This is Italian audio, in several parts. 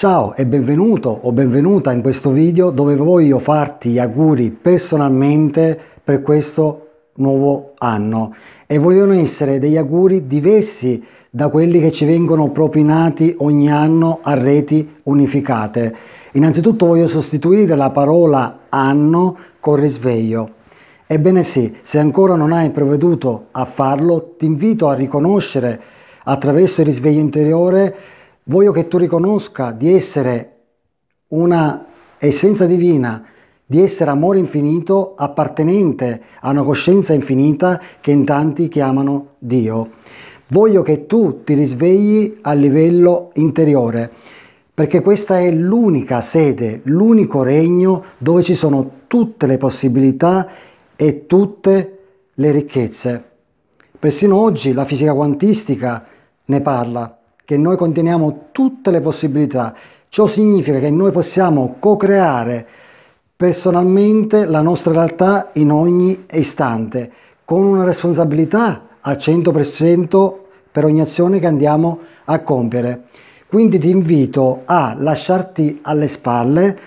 Ciao e benvenuto o benvenuta in questo video dove voglio farti gli auguri personalmente per questo nuovo anno e vogliono essere degli auguri diversi da quelli che ci vengono propinati ogni anno a reti unificate. Innanzitutto voglio sostituire la parola anno con risveglio. Ebbene sì, se ancora non hai provveduto a farlo, ti invito a riconoscere attraverso il risveglio interiore voglio che tu riconosca di essere una essenza divina, di essere amore infinito appartenente a una coscienza infinita che in tanti chiamano Dio. Voglio che tu ti risvegli a livello interiore, perché questa è l'unica sede, l'unico regno dove ci sono tutte le possibilità e tutte le ricchezze. Persino oggi la fisica quantistica ne parla che noi conteniamo tutte le possibilità. Ciò significa che noi possiamo co-creare personalmente la nostra realtà in ogni istante, con una responsabilità al 100% per ogni azione che andiamo a compiere. Quindi ti invito a lasciarti alle spalle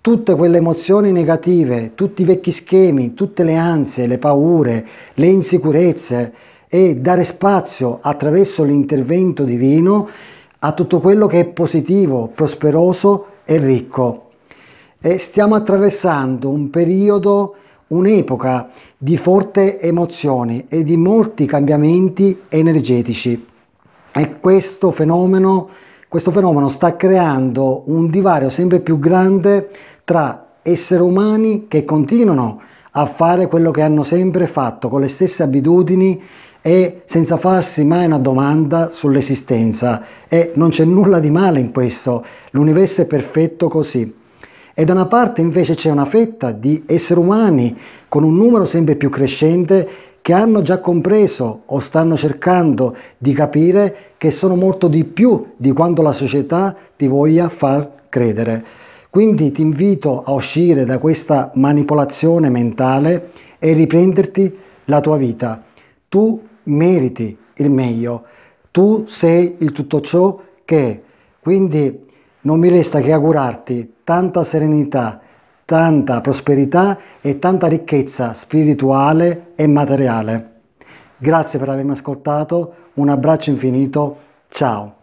tutte quelle emozioni negative, tutti i vecchi schemi, tutte le ansie, le paure, le insicurezze, e dare spazio attraverso l'intervento divino a tutto quello che è positivo, prosperoso e ricco. E stiamo attraversando un periodo, un'epoca di forte emozioni e di molti cambiamenti energetici e questo fenomeno, questo fenomeno sta creando un divario sempre più grande tra esseri umani che continuano a fare quello che hanno sempre fatto con le stesse abitudini e senza farsi mai una domanda sull'esistenza e non c'è nulla di male in questo, l'universo è perfetto così. E da una parte invece c'è una fetta di esseri umani con un numero sempre più crescente che hanno già compreso o stanno cercando di capire che sono molto di più di quanto la società ti voglia far credere. Quindi ti invito a uscire da questa manipolazione mentale e riprenderti la tua vita. Tu meriti il meglio, tu sei il tutto ciò che è. Quindi non mi resta che augurarti tanta serenità, tanta prosperità e tanta ricchezza spirituale e materiale. Grazie per avermi ascoltato, un abbraccio infinito, ciao!